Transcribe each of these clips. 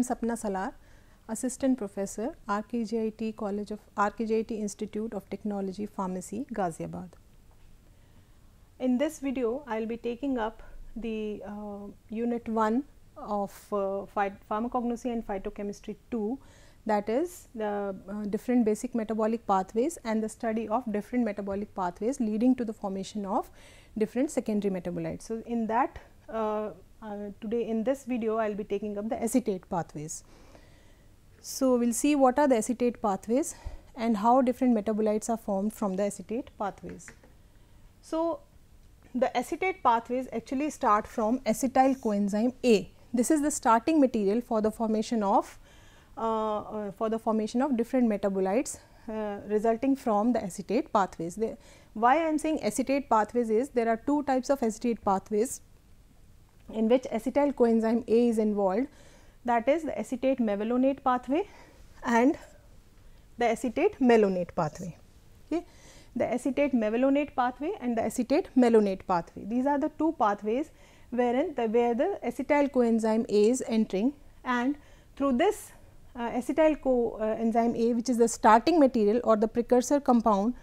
am Sapna Salar, Assistant Professor, RKJIT College of RKJIT Institute of Technology Pharmacy, Ghaziabad. In this video, I will be taking up the uh, unit 1 of uh, pharmacognosy and phytochemistry 2 that is the uh, different basic metabolic pathways and the study of different metabolic pathways leading to the formation of different secondary metabolites. So, in that uh, uh, today in this video I will be taking up the acetate pathways. So, we will see what are the acetate pathways and how different metabolites are formed from the acetate pathways. So, the acetate pathways actually start from acetyl coenzyme A. This is the starting material for the formation of uh, uh, for the formation of different metabolites uh, resulting from the acetate pathways. why I am saying acetate pathways is there are two types of acetate pathways in which acetyl coenzyme A is involved that is the acetate mevalonate pathway and the acetate malonate pathway. Okay. The acetate mevalonate pathway and the acetate malonate pathway. These are the two pathways wherein the, where the acetyl coenzyme A is entering and through this uh, acetyl coenzyme A which is the starting material or the precursor compound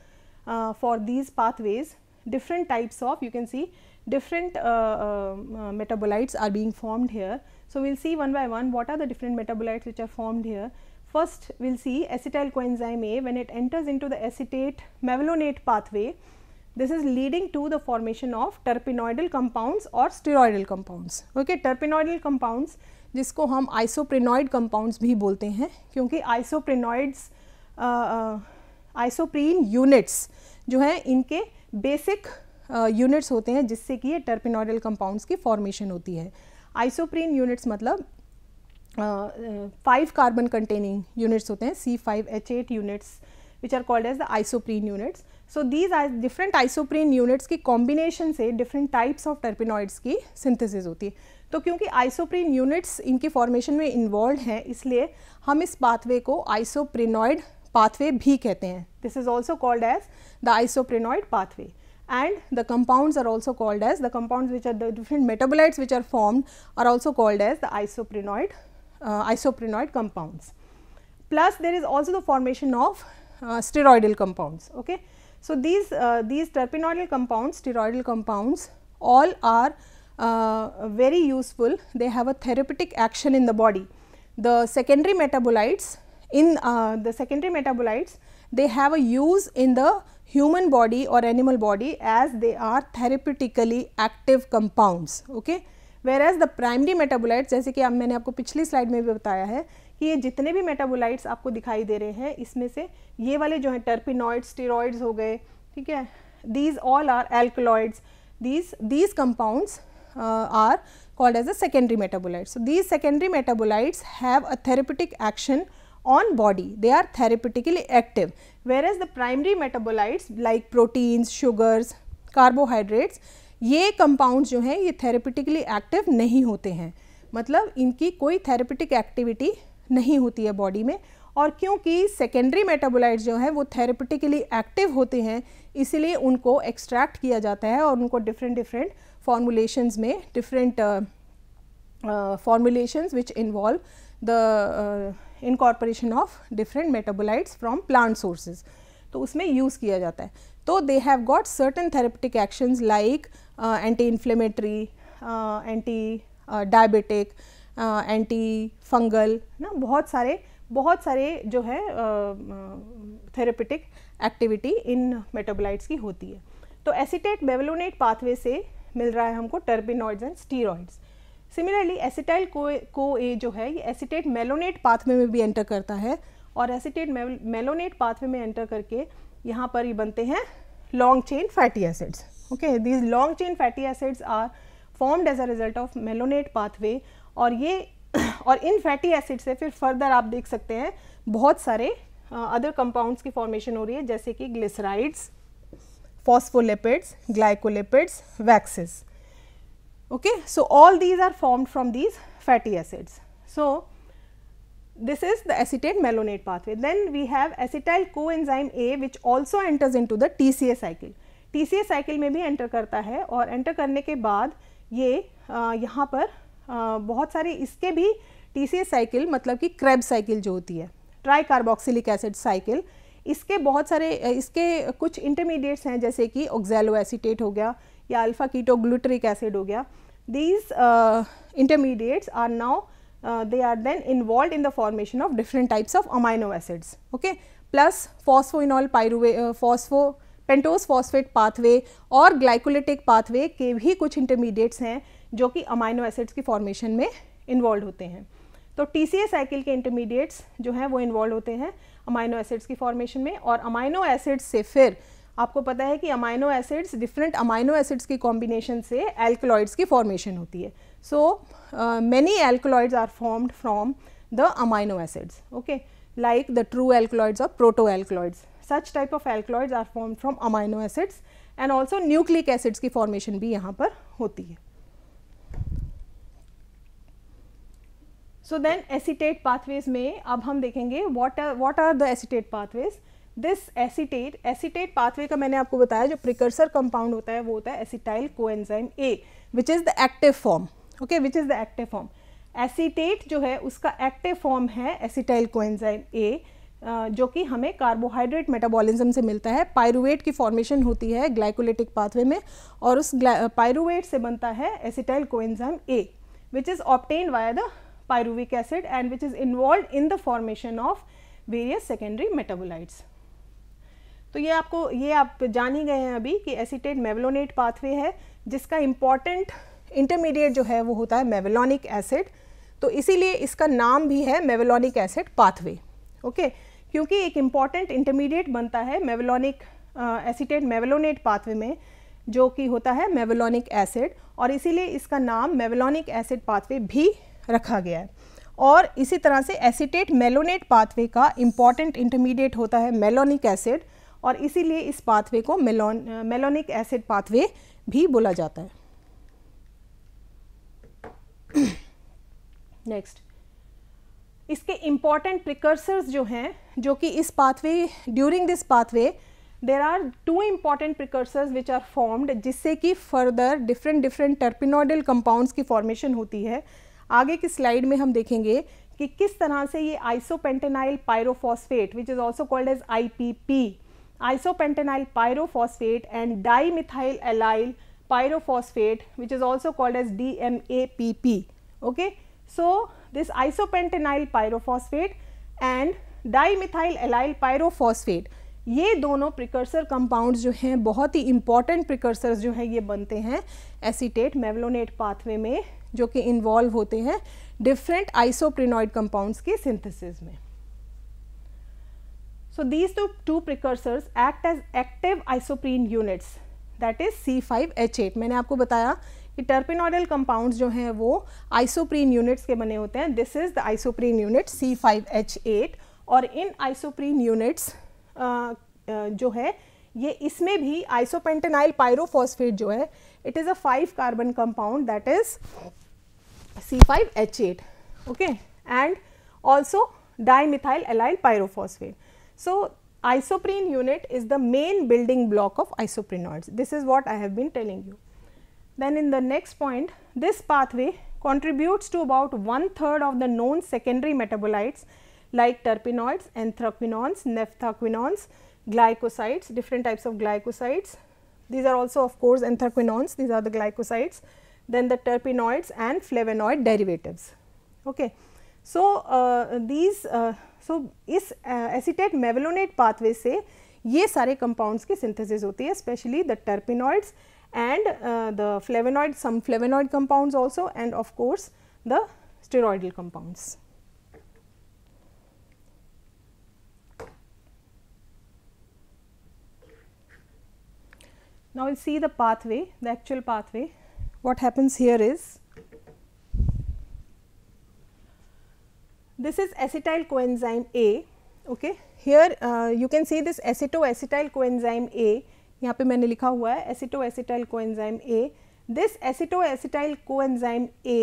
uh, for these pathways different types of you can see different uh, uh, uh, metabolites are being formed here. So, we will see one by one what are the different metabolites which are formed here. First, we will see acetyl coenzyme A when it enters into the acetate mevalonate pathway. This is leading to the formation of terpenoidal compounds or steroidal compounds. Okay, terpenoidal compounds जिसको हम आइसोप्रेनॉइड isoprenoid compounds, बोलते हैं क्योंकि आइसोप्रेनॉइड्स isoprene units जो है इनके basic units होते हैं जिससे कि ये टर्पिनोरियल कंपाउंड्स की फॉर्मेशन होती है आइसोप्रीन यूनिट्स मतलब फाइव कार्बन कंटेनिंग यूनिट्स होते हैं C five H eight units which are called as the isoprene units so these are different isoprene units की कॉम्बिनेशन से डिफरेंट टाइप्स ऑफ टर्पिनॉइड्स की synthesis होती है तो क्योंकि आइसोप्रीन यूनिट्स इनकी फॉर्मेशन में इन्वॉल्व हैं इसलिए हम इस पाथवे को आइसोप्रिनॉइड पाथवे भी कहते हैं this is also called as the isoprenoid pathway and the compounds are also called as the compounds which are the different metabolites which are formed are also called as the isoprenoid uh, isoprenoid compounds. Plus there is also the formation of uh, steroidal compounds. Okay. So, these, uh, these terpenoidal compounds, steroidal compounds all are uh, very useful, they have a therapeutic action in the body. The secondary metabolites in uh, the secondary metabolites, they have a use in the human body or animal body as they are therapeutically active compounds. Okay? Whereas the primary metabolites जैसे कि आप मैंने आपको पिछली slide में भी बताया है कि ये जितने भी मेटाबोलाइट्स आपको दिखाई दे रहे हैं इसमें से ये वाले जो हैं टर्पिनॉइड्स स्टेरॉइड्स हो गए ठीक है these all are alkaloids these these compounds uh, are called as the secondary metabolites so these secondary metabolites have a therapeutic action on body they are therapeutically active whereas the primary metabolites like proteins sugars carbohydrates ये compounds जो हैं ये therapeutically active नहीं होते हैं मतलब इनकी कोई therapeutic activity नहीं होती है body में और क्योंकि सेकेंडरी मेटाबोलाइट जो हैं वो थेरेपिटिकली एक्टिव होते हैं इसीलिए उनको एक्सट्रैक्ट किया जाता है और उनको डिफरेंट डिफरेंट फॉर्मुलेशंस में different formulations which involve the incorporation of different metabolites from plant sources तो उसमें यूज़ किया जाता है तो they have got certain therapeutic actions like anti inflammatory anti diabetic anti fungal ना बहुत सारे बहुत सारे जो है थेरेपेटिक uh, एक्टिविटी uh, इन मेटाबोलाइट्स की होती है तो एसिटेट बेवलोनेट पाथवे से मिल रहा है हमको terpenoids and steroids similarly acetyl co A जो है ये एसिटेट मेलोनेट पाथवे में भी एंटर करता है और एसिटेट मेलोनेट पाथवे में एंटर करके यहाँ पर ये बनते हैं long chain fatty acids okay these long chain fatty acids are formed as a result of malonate pathway और ये और इन फैटी एसिड से फिर फर्दर आप देख सकते हैं बहुत सारे अदर uh, कंपाउंड्स की फॉर्मेशन हो रही है जैसे कि glycerides phospholipids glycolipids waxes Okay. So, all these are formed from these fatty acids. So, this is the acetate malonate pathway. Then we have acetyl coenzyme A which also enters into the TCA cycle. TCA cycle mein bhi enter karta hai aur enter karne ke baad ye आ, यहाँ पर आ, बहुत सारे इसके भी TCA cycle matlab ki krebs cycle jo hoti hai tricarboxylic acid cycle इसके बहुत सारे इसके कुछ इंटरमीडिएट्स हैं जैसे कि ऑक्जेलो एसिटेट हो गया या अल्फ़ा ग्लूटरिक एसिड हो गया these intermediates are now they are then involve in the formation of different types of amino acids okay plus okay enol pyruvate pyruvate pentose phosphate pathway और ग्लाइकोलिटिक पाथवे के भी कुछ intermediates हैं जो कि amino acids की formation में involve होते हैं तो टी सी ए साइकिल के इंटरमीडिएट्स जो हैं वो इन्वॉल्व होते हैं अमाइनो एसिड्स की फॉर्मेशन में और अमाइनो एसिड्स से फिर आपको पता है कि amino acids different amino acids की कॉम्बिनेशन से एल्कोलॉइड्स की फॉर्मेशन होती है so many alkaloids are formed from the amino acids okay like the true alkaloids और proto alkaloids such type of alkaloids are form from amino acids and also nucleic acids की formation भी यहाँ पर होती है so then acetate pathways में अब हम देखेंगे what are the acetate pathways this acetate acetate pathway का मैंने आपको बताया जो प्रिकर्सर कंपाउंड होता है वो होता है acetyl coenzyme A which is the active form okay which is the active form acetate जो है उसका एक्टिव फॉर्म है एसिटाइल कोएंजाइम ए जो कि हमें कार्बोहाइड्रेट मेटाबॉलिज्म से मिलता है पायरुवेट की फॉर्मेशन होती है ग्लाइकोलेटिक पाथवे में और उस पायरुवेट से बनता है acetyl coenzyme A which is obtain via the pyruvic acid and which is involve in the formation of various secondary metabolites तो ये आपको ये आप जान ही गए हैं अभी कि एसीटेट मेवलोनेट पाथवे है जिसका इम्पॉर्टेंट इंटरमीडिएट जो है वो होता है मेवलॉनिक एसिड तो इसीलिए इसका नाम भी है मेवलॉनिक एसिड पाथवे ओके क्योंकि एक इम्पॉर्टेंट इंटरमीडिएट बनता है मेवलॉनिक एसिटेट मेवलोनेट पाथवे में जो कि होता है मेवलॉनिक एसिड और इसीलिए इसका नाम मेवलॉनिक एसिड पाथवे भी रखा गया है और इसी तरह से एसीटेट मेलोनेट पाथवे का इम्पॉर्टेंट इंटरमीडिएट होता है मेलोनिक एसिड और इसीलिए इस पाथवे को मेलोन मेलोनिक एसिड पाथवे भी बोला जाता है नेक्स्ट इसके इम्पॉर्टेंट प्रिकर्सर्स जो हैं जो कि इस pathway during this pathway there are two important precursors which are formed जिससे कि further different different terpenoidal compounds की फॉर्मेशन होती है आगे की स्लाइड में हम देखेंगे कि किस तरह से ये isopentenyl pyrophosphate which is also called as I P P isopentanyl pyrophosphate and dimethyl allyl pyrophosphate which is also called as DMAPP. Okay? So, this isopentanyl pyrophosphate and dimethyl allyl pyrophosphate ये दोनों precursor compounds जो हैं बहुत ही important precursors जो हैं ये बनते हैं एसीटेट मेवलोनेट पाथवे में जो कि इन्वॉल्व होते हैं डिफरेंट आइसोप्रिनॉइड कंपाउंड्स की सिंथेसिस में So these two, two precursors act as active isoprene units that is C5H8 मैंने आपको बताया कि टर्पिनॉडल कंपाउंड्स जो हैं वो आइसोप्रीन यूनिट्स के बने होते हैं this is the isoprene unit C5H8 और इन आइसोप्रीन यूनिट्स जो है ये इसमें भी आइसोपेंटेनाइल पायरोफॉस्फेट जो है it is a five carbon compound that is C5H8 okay and also dimethyl allyl pyrophosphate So, isoprene unit is the main building block of isoprenoids. This is what I have been telling you. Then in the next point, this pathway contributes to about one third of the known secondary metabolites like terpenoids, anthraquinones, naphthaquinones, glycosides, different types of glycosides. These are also of course anthraquinones. these are the glycosides, then the terpenoids and flavonoid derivatives. Okay. So, uh, these uh, so so, इस acetate mevalonate pathway से ये सारे compounds की synthesis होती है specially the terpenoids and the flavonoid some flavonoid compounds also and of course the steroidal compounds now we'll see the pathway the actual pathway what happens here is this is acetyl coenzyme A. Okay. Here uh, you can see this acetoacetyl coenzyme A. यहाँ पे मैंने लिखा हुआ है acetoacetyl coenzyme A this acetoacetyl coenzyme A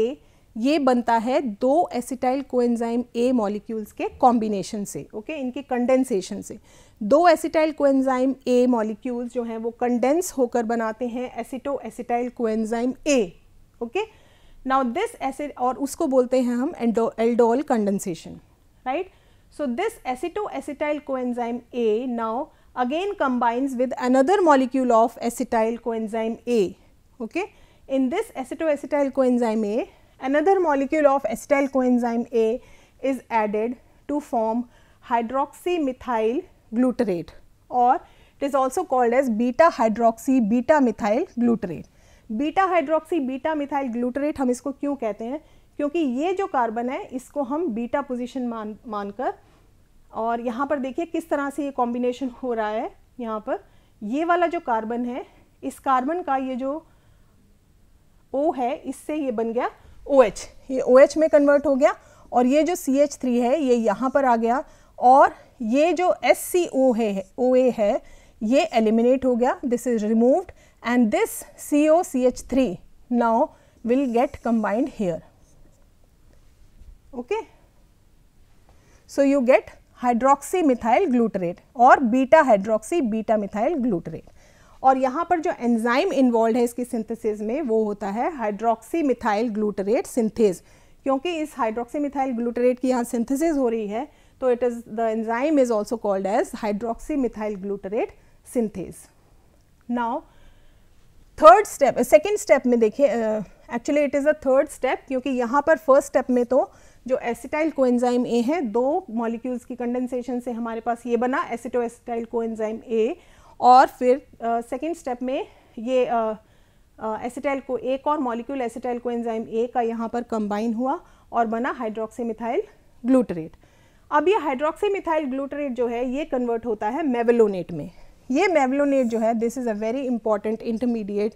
ये बनता है दो एसिटाइल कोएंजाइम ए मॉलिक्यूल्स के कॉम्बिनेशन से ओके okay? इनके कंडेंसेशन से दो एसिटाइल कोएंजाइम ए मॉलिक्यूल्स जो हैं वो कंडेंस होकर बनाते हैं aceto acetoacetyl coenzyme A okay okay? Now, this acid or उसको बोलते हैं हम aldol condensation, right. So, this acetoacetyl coenzyme A now again combines with another molecule of acetyl coenzyme A. Okay. In this acetoacetyl coenzyme A, another molecule of acetyl coenzyme A is added to form hydroxymethyl glutarate or it is also called as beta hydroxy beta methyl glutarate. Beta hydroxy beta methyl glutarate हम इसको क्यों कहते हैं क्योंकि ये जो carbon है इसको हम बीटा पोजीशन मान मानकर और यहाँ पर देखिए किस तरह से ये कॉम्बिनेशन हो रहा है यहाँ पर ये वाला जो कार्बन है इस कार्बन का ये जो ओ है इससे ये बन गया ओ OH, एच ये ओ OH एच में कन्वर्ट हो गया और ये जो सी एच थ्री है ये यहाँ पर आ गया और ये जो एस सी ओ है ओ ए है ये एलिमिनेट हो गया this is removed and this COCH3 now will get combined here. Okay. So, you get hydroxy methyl glutarate और beta hydroxy beta methyl glutarate और यहाँ पर जो एंजाइम इन्वॉल्व है इसकी सिंथेसिस में वो होता है हाइड्रोक्सी मिथाइल ग्लूटरेट सिंथेस क्योंकि इस हाइड्रोक्सी मिथाइल ग्लूटरेट की यहाँ सिंथेसिस हो रही है तो it is the enzyme is also called as hydroxy methyl glutarate synthase now third step second step में देखिए actually it is a third step क्योंकि यहाँ पर फर्स्ट स्टेप में तो जो एसिटाइल कोएंजाइम ए है दो मॉलिक्यूल्स की कंडेंसेशन से हमारे पास ये बना एसिटो एसिटाइल कोएंजाइम ए और फिर सेकेंड uh, स्टेप में ये एसिटाइल uh, को uh, एक और मॉलिक्यूल एसिटाइल कोएंजाइम ए का यहाँ पर कंबाइन हुआ और बना हाइड्रोक्सीमिथाइल ग्लूटरेट अब ये हाइड्रोक्सीमिथाइल ग्लूटरेट जो है ये कन्वर्ट होता है मेवेलोनेट में ये मेवलोनेट जो है this is a very important intermediate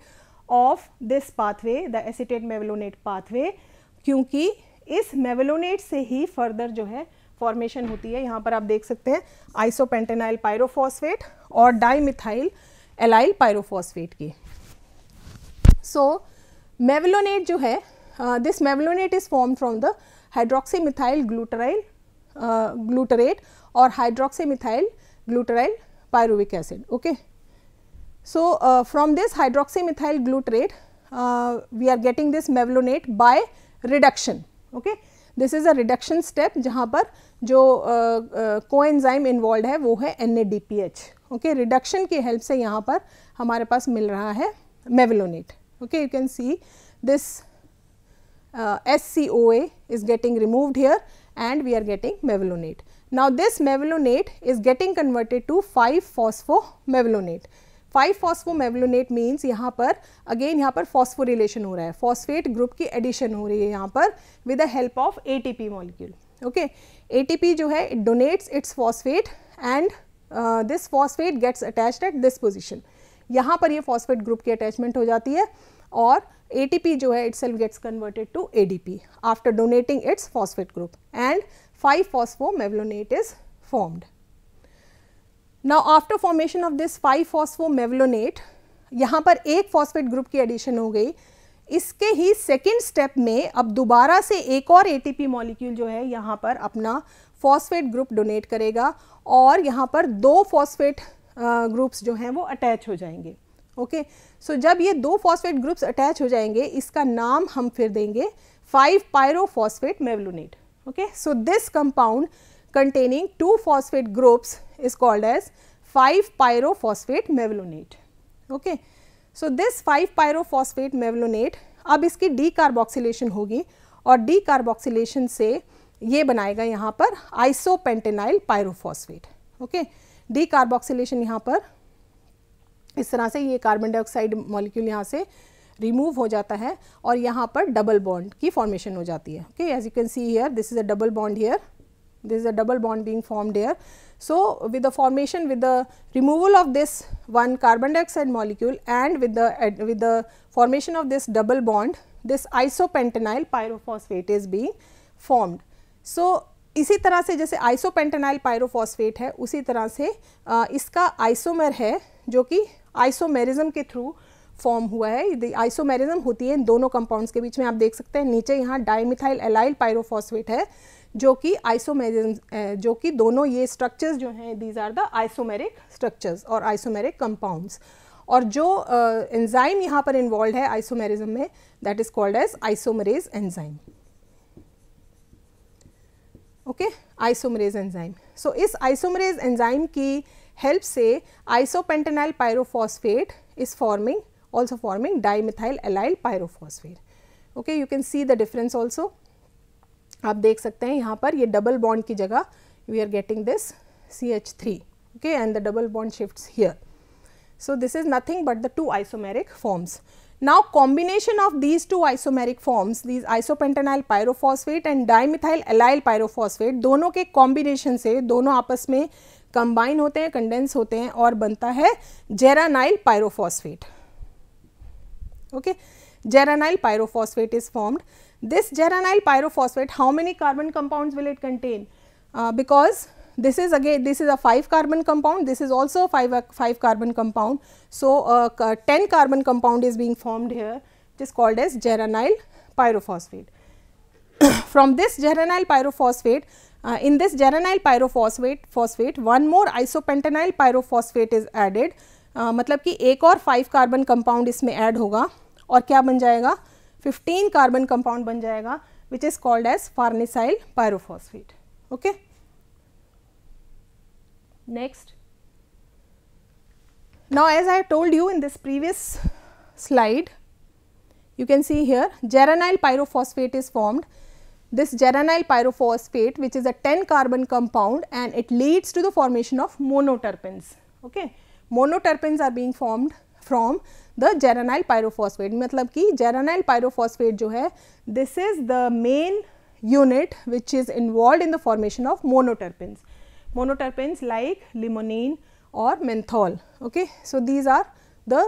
of this pathway the acetate mevalonate pathway क्योंकि इस मेवलोनेट से ही फर्दर जो है फॉर्मेशन होती है यहाँ पर आप देख सकते हैं आइसोपेंटेनाइल पायरोफॉस्फेट और डाईमिथाइल एलाइल पायरोफॉस्फेट की सो मेवलोनेट जो है this mevalonate is form from the hydroxymethyl glutaryl glutarate और hydroxymethyl glutaryl pyruvic acid. Okay. So, uh, from this hydroxymethyl glutarate, uh, we are getting this mevalonate by reduction. Okay. This is a reduction step जहाँ पर जो coenzyme involve है वो है N A D P H okay reduction की help से यहाँ पर हमारे पास मिल रहा है mevalonate okay you can see this S C O A is getting removed here and we are getting mevalonate Now, this mevalonate is getting converted to 5-phosphomevalonate. 5-phosphomevalonate means यहाँ पर again यहाँ पर phosphorylation हो रहा है phosphate group की addition हो रही है यहाँ पर with the help of ATP molecule. Okay, ATP जो है it donates its phosphate and uh, this phosphate gets attached at this position. यहाँ पर ये phosphate group की attachment हो जाती है और ATP जो है itself gets converted to ADP after donating its phosphate group and 5 phosphomevlonate is formed. Now, after formation of this 5 phosphomevlonate, यहाँ पर एक फॉस्फेट ग्रुप की एडिशन हो गई इसके ही सेकेंड स्टेप में अब दोबारा से एक और एटीपी मॉलिक्यूल जो है यहाँ पर अपना फॉस्फेट ग्रुप डोनेट करेगा और यहाँ पर दो फॉस्फेट ग्रुप्स जो हैं वो अटैच हो जाएंगे ओके सो so, जब ये दो फॉस्फेट ग्रुप्स अटैच हो जाएंगे इसका नाम हम फिर देंगे five pyrophosphate mevalonate Okay. So, this compound containing two phosphate groups is called as 5 pyrophosphate mevalonate. Okay. So, this 5 pyrophosphate mevalonate अब इसकी डीकार्बोक्सिलेशन होगी और डीकार्बोक्सिलेशन से ये बनाएगा यहाँ पर आइसोपेंटेनाइल पायरोफॉस्फेट ओके डीकार्बोक्सिलेशन यहाँ पर इस तरह से ये कार्बन डाइऑक्साइड मॉलिक्यूल यहाँ से रिमूव हो जाता है और यहाँ पर डबल बॉन्ड की फॉर्मेशन हो जाती है okay as you can see here this is a double bond here this is a double bond being form here so with the formation with the removal of this one carbon dioxide molecule and with with the formation of this double bond this isopentenyl pyrophosphate is being formed so इसी तरह से जैसे isopentenyl pyrophosphate है उसी तरह से uh, इसका isomer है जो कि आइसोमेरिज्म के थ्रू फॉर्म हुआ है आइसोमेरिज्म होती है इन दोनों कंपाउंड्स के बीच में आप देख सकते हैं नीचे यहाँ डाइमिथाइल एलाइल पायरोफॉस्फेट है जो कि आइसोमेरिज्म जो कि दोनों ये स्ट्रक्चर्स जो हैं these are the isomeric structures और आइसोमेरिक कंपाउंड्स और जो एंजाइम uh, यहाँ पर इन्वॉल्व है आइसोमेरिज्म में that is called as isomerase enzyme okay isomerase enzyme so इस आइसोमरेज एंजाइम की हेल्प से isopentenyl pyrophosphate is forming also forming dimethyl allyl pyrophosphate. Okay, you can see the difference also. आप देख सकते हैं यहाँ पर ये डबल बॉन्ड की जगह we are getting this C H three okay and the double bond shifts here so this is nothing but the two isomeric forms now combination of these two isomeric forms these isopentenyl pyrophosphate and dimethyl allyl pyrophosphate दोनों के combination से दोनों आपस में combine होते हैं condense होते हैं और बनता है जेरानाइल pyrophosphate Okay. Geranyl pyrophosphate is formed. This geranyl pyrophosphate, how many carbon compounds will it contain? Uh, because this is again this is a 5 carbon compound this is also 5 5 carbon compound so uh, uh, 10 carbon compound is being formed here which is called as geranyl pyrophosphate from this geranyl pyrophosphate uh, in this geranyl pyrophosphate phosphate one more isopentanyl pyrophosphate is added आ, मतलब कि एक और five carbon compound इसमें add होगा और क्या बन जाएगा फिफ्टीन कार्बन कंपाउंड बन जाएगा which is called as farnesyl pyrophosphate okay next now as I told you in this previous slide you can see here geranyl pyrophosphate is formed this geranyl pyrophosphate which is a ten carbon compound and it leads to the formation of monoterpene okay okay? Monoterpenes are being formed from the geranyl pyrophosphate मतलब कि geranyl pyrophosphate जो है this is the main unit which is involve in the formation of monoterpenes monoterpenes like limonene और menthol okay so these are the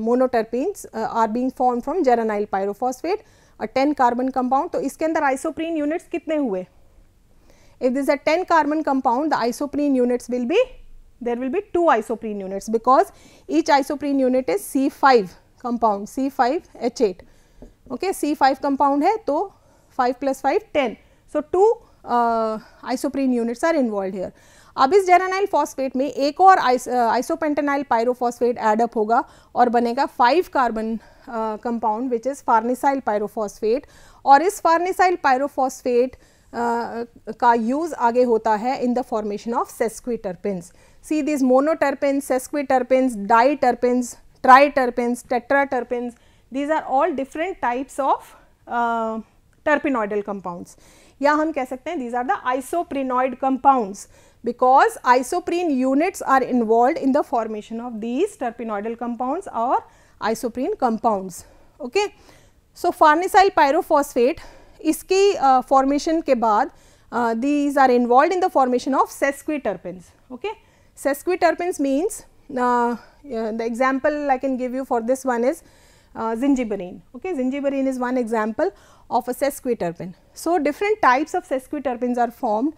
monoterpenes are being form from geranyl pyrophosphate a ten carbon compound तो इसके अंदर isoprene units कितने हुए if this a ten carbon compound the isoprene units will be there will be two isoprene units because each isoprene unit is C5 compound C5H8 okay C5 compound है तो 5 plus 5 10 so two uh, isoprene units are involved here अब इस जेरानाइल phosphate में एक और isopentenyl pyrophosphate add up होगा और बनेगा five carbon compound which is farnesyl pyrophosphate और इस फार्निसाइल पायरोफॉस्फेट uh, का यूज़ आगे होता है in the formation of sesquiterpenes See these monoterpenes, sesquiterpenes, diterpenes, triterpenes, tetraterpenes, these are all different types of uh, terpenoidal compounds. या हम कह सकते हैं these are the isoprenoid compounds because isoprene units are involved in the formation of these terpenoidal compounds or isoprene compounds. Okay. So, farnesyl pyrophosphate इसकी uh, formation के बाद uh, these are involved in the formation of sesquiterpenes. Okay. Sesquiterpenes means uh, yeah, the example I can give you for this one is uh, zingiberine. Okay, zingiberine is one example of a sesquiterpene. So, different types of sesquiterpenes are formed.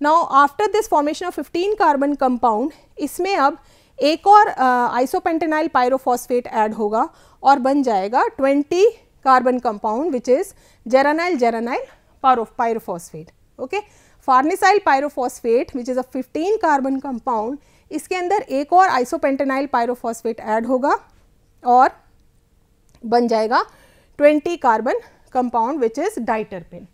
Now, after this formation of 15 carbon compound, इसमें अब एक और isopentenyl pyrophosphate add hoga aur ban jayega 20 carbon compound which is geranyl geranyl pyrophosphate okay okay? Farnesyl pyrophosphate which is a 15 carbon compound इसके अंदर एक और isopentenyl pyrophosphate add होगा और बन जाएगा 20 carbon compound which is diterpene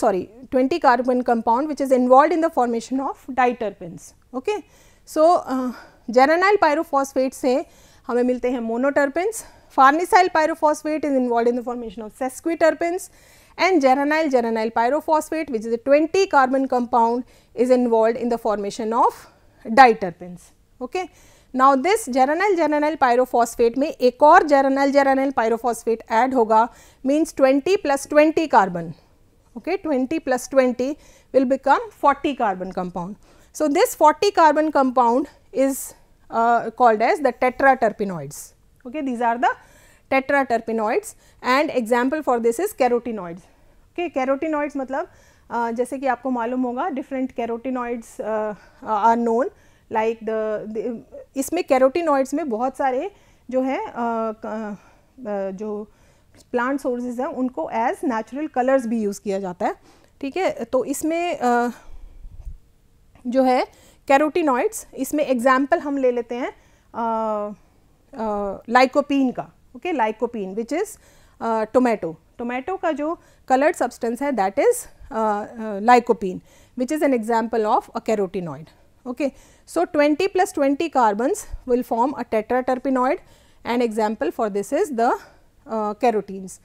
sorry 20 carbon compound which is involve in the formation of diterpenes okay so uh, pyrophosphate से हमें मिलते हैं monoterpenes farnesyl pyrophosphate is involve in the formation of sesquiterpenes and geranyl geranyl pyrophosphate which is a 20 carbon compound is involved in the formation of diterpenes. Okay. Now, this geranyl geranyl pyrophosphate may a और geranyl geranyl pyrophosphate add hoga means 20 plus 20 carbon okay 20 plus 20 will become 40 carbon compound. So, this 40 carbon compound is uh, called as the tetraterpenoids okay these are the tetraterpenoids and example for this is carotenoids okay carotenoids मतलब uh, जैसे कि आपको मालूम होगा different carotenoids are known like the इसमें carotenoids में बहुत सारे जो है uh, जो प्लांट सोर्सेज हैं उनको एज नेचुरल कलर्स भी यूज़ किया जाता है ठीक है तो इसमें uh, जो है कैरोटिनॉइड्स इसमें एग्जाम्पल हम ले लेते हैं लाइकोपिन का okay lycopene which is tomato tomato का जो कलर्ड सब्सटेंस है that is lycopene which is an example of a carotenoid okay so twenty plus twenty carbons will form a tetraterpenoid and example for this is the carotenes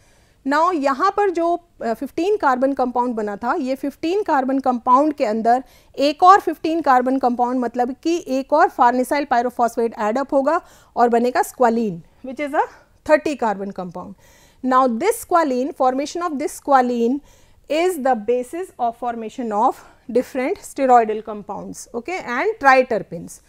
now यहाँ पर जो fifteen carbon compound बना था ये fifteen carbon compound के अंदर एक और फिफ्टीन कार्बन कंपाउंड मतलब कि एक और फार्निसाइल पायरोफॉस्फेट एडअप होगा और बनेगा squalene which is a 30 carbon compound. Now this squalene, formation of this squalene is the basis of formation of different steroidal compounds okay, and triterpenes.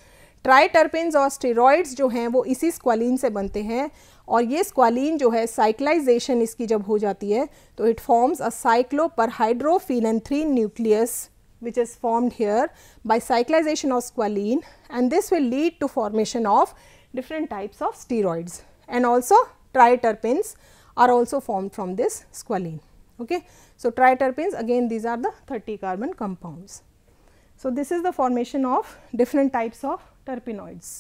Triterpenes or steroids जो हैं वो इसी squalene से बनते हैं और ये स्क्वालीन जो है साइक्लाइजेशन इसकी जब हो जाती है तो it forms a cyclo per hydrophene three nucleus which is formed here by cyclization of squalene and this will lead to formation of different types of steroids. and also triterpenes are also formed from this squalene. Okay. So, triterpenes again these are the 30 carbon compounds. So, this is the formation of different types of terpenoids.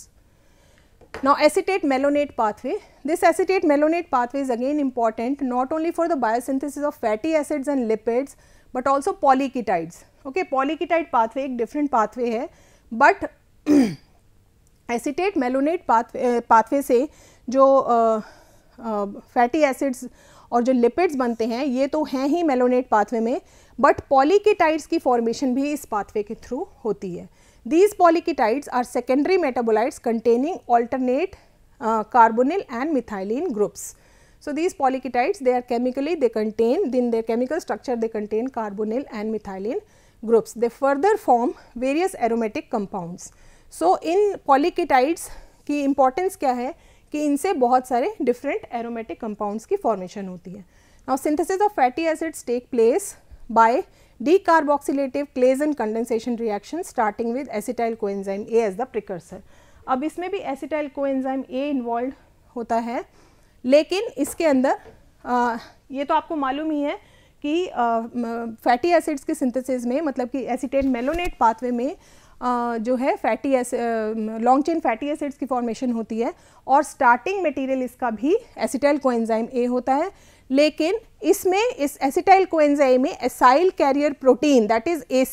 Now, acetate malonate pathway. This acetate malonate pathway is again important not only for the biosynthesis of fatty acids and lipids, but also polyketides. Okay, polyketide pathway एक different pathway but acetate malonate pathway, uh, pathway जो fatty acids और जो lipids बनते हैं ये तो हैं ही मेलोनेट पाथवे में बट पॉलीकेटाइड्स की फॉर्मेशन भी इस पाथवे के थ्रू होती है these polyketides are secondary metabolites containing alternate carbonyl and methylene groups so these polyketides they are chemically they contain in their chemical structure they contain carbonyl and methylene groups they further form various aromatic compounds so इन polyketides की importance क्या है कि इनसे बहुत सारे different aromatic compounds की formation होती है now synthesis of fatty acids take place by Claisen and and reaction starting with with coenzyme A as the precursor अब इसमें भी को coenzyme ए इन्वॉल्व होता है लेकिन इसके अंदर आ, ये तो आपको मालूम ही है कि फैटी एसिड्स के सिंथेसिस में मतलब कि एसिटेट मेलोनेट पाथवे में जो है fatty long chain fatty acids की फॉर्मेशन होती है और स्टार्टिंग मटेरियल इसका भी एसिटाइल कोएंजाइम ए होता है लेकिन इसमें इस एसिटाइल कोएंजाइम में acyl carrier protein that is A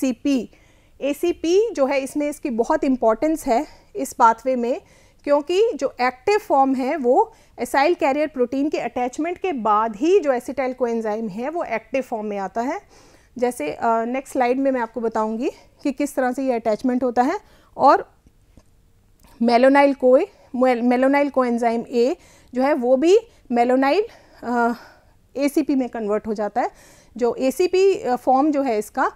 C जो है इसमें इसकी बहुत इंपॉर्टेंस है इस पाथवे में क्योंकि जो एक्टिव फॉर्म है वो एसाइल कैरियर प्रोटीन के अटैचमेंट के बाद ही जो एसिटाइल कोएंजाइम है वो एक्टिव फॉर्म में आता है जैसे नेक्स्ट स्लाइड में मैं आपको बताऊंगी कि किस तरह से ये अटैचमेंट होता है और मेलोनाइल कोए मेलोनाइल कोएंजाइम ए जो है वो भी मेलोनाइल ए uh, में कन्वर्ट हो जाता है जो ए फॉर्म जो है इसका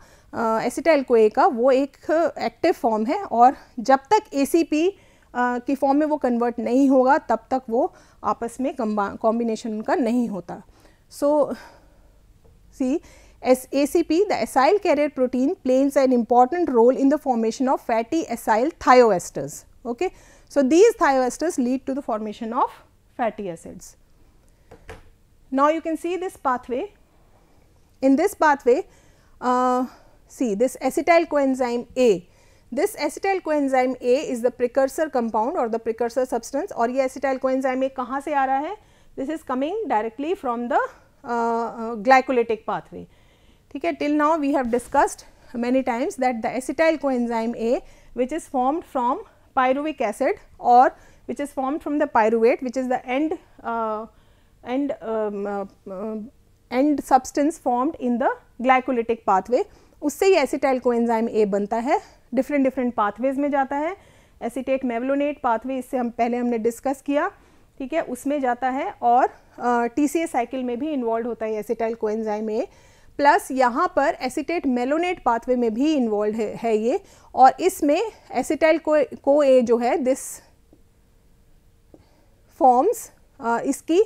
एसिटाइल कोए का वो एक एक्टिव फॉर्म है और जब तक एसीपी की फॉर्म में वो कन्वर्ट नहीं होगा तब तक वो आपस में कॉम्बिनेशन उनका नहीं होता सो सी As ACP, the acyl carrier protein plays an important role in the formation of fatty acyl thioesters. Okay? So, these thioesters lead to the formation of fatty acids. Now, you can see this pathway. In this pathway, uh, see this acetyl coenzyme A. This acetyl coenzyme A is the precursor compound or the precursor substance Or ये acetyl coenzyme A कहाँ से आ रहा है This is coming directly from the uh, uh, glycolytic pathway. ठीक है till now we have discussed many times that the acetyl coenzyme A which is form from pyruvic acid और which is form from the pyruvate which is the end end end substance formed in the glycolytic pathway उससे ही acetyl coenzyme ए बनता है different different pathways में जाता है acetate mevalonate pathway इससे हम पहले हमने डिस्कस किया ठीक है उसमें जाता है और टी सी ए साइकिल में भी इन्वॉल्व होता है acetyl coenzyme enzyme A plus यहाँ पर एसीटेट मेलोनेट पाथवे में भी इन्वॉल्व है, है ये और इसमें एसीटाइल को को ए जो है दिस फॉर्म्स इसकी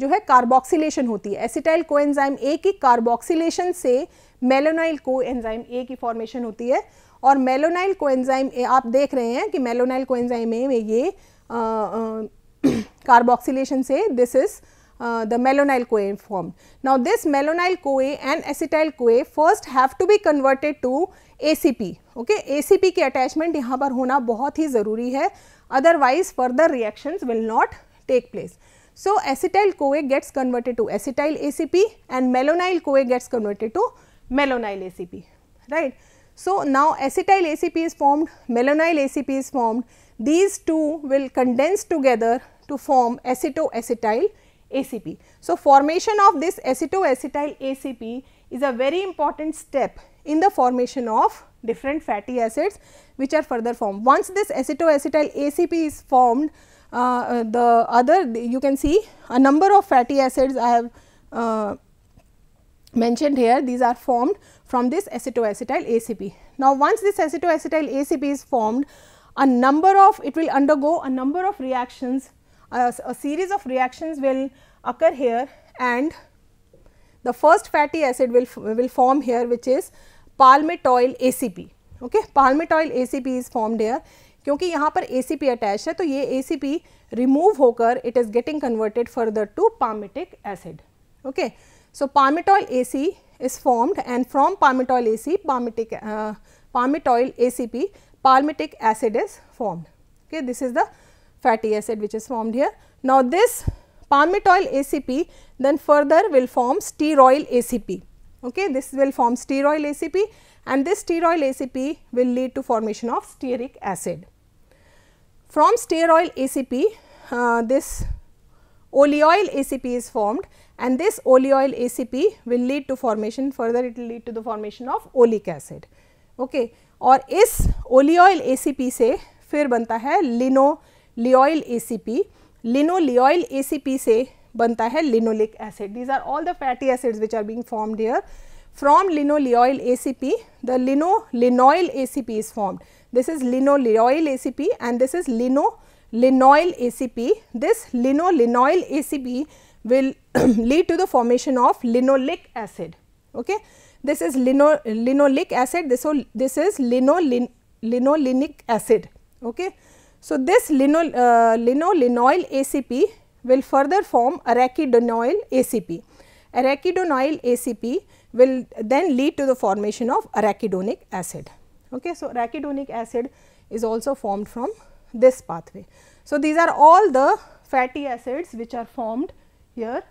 जो है कार्बोक्सिलेशन होती है एसिटाइल को एंजाइम ए की कार्बोक्सिलेशन से मेलोनाइल को एंजाइम ए की फॉर्मेशन होती है और मेलोनाइल को एंजाइम ए आप देख रहे हैं कि मेलोनाइल को एंजाइम ए में ये कार्बोक्सिलेशन से this is Uh, the malonyl CoA formed. Now, this malonyl CoA and acetyl CoA first have to be converted to ACP. Okay? ACP के attachment यहाँ पर होना बहुत ही ज़रूरी otherwise further reactions will not take place. So, acetyl CoA gets converted to acetyl ACP and malonyl CoA gets converted to malonyl ACP. right. So, now acetyl ACP is formed, malonyl ACP is formed, these two will condense together to form acetoacetyl. acetyl ACP. So, formation of this acetoacetyl ACP is a very important step in the formation of different fatty acids which are further formed. Once this acetoacetyl ACP is formed, uh, uh, the other you can see a number of fatty acids I have uh, mentioned here these are formed from this acetoacetyl ACP. Now, once this acetoacetyl ACP is formed a number of it will undergo a number of reactions a, a series of reactions will occur here and the first fatty acid will, will form here which is palmitoyl ACP. Okay? Palmitoyl ACP is formed here because here ACP attached है तो ACP remove होकर it is getting converted further to palmitic acid. Okay? So, palmitoyl AC is formed and from palmitoyl AC, palmitic, uh, palmitoyl ACP, palmitic acid is formed. Okay? This is the fatty acid which is formed here. Now, this palmitoyl ACP then further will form steroyl ACP. Okay, this will form steroyl ACP and this steroyl ACP will lead to formation of stearic acid. From steroyl ACP, uh, this oleoyl ACP is formed and this oleoyl ACP will lead to formation further it will lead to the formation of oleic acid. Okay. or इस oleoyl ACP say फिर बनता है लिनो लियोइल ACP लिनो लियोइल ACP से बनता है linoleic acid these are all the fatty acids which are being formed here from linoleoyl ACP, the linolenoyl ACP is formed. This is linoleoyl ACP and this is linolenoyl ACP. This linolenoyl ACP will lead to the formation of linoleic acid. This is lino, acid, this, is linolenic acid. Okay? So, this linol, uh, ACP will further form arachidonyl ACP. Arachidonyl ACP will then lead to the formation of arachidonic acid. Okay. So, arachidonic acid is also formed from this pathway. So, these are all the fatty acids which are formed here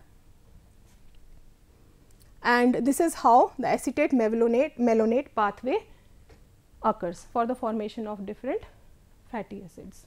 and this is how the acetate mevalonate melonate pathway occurs for the formation of different fatty acids.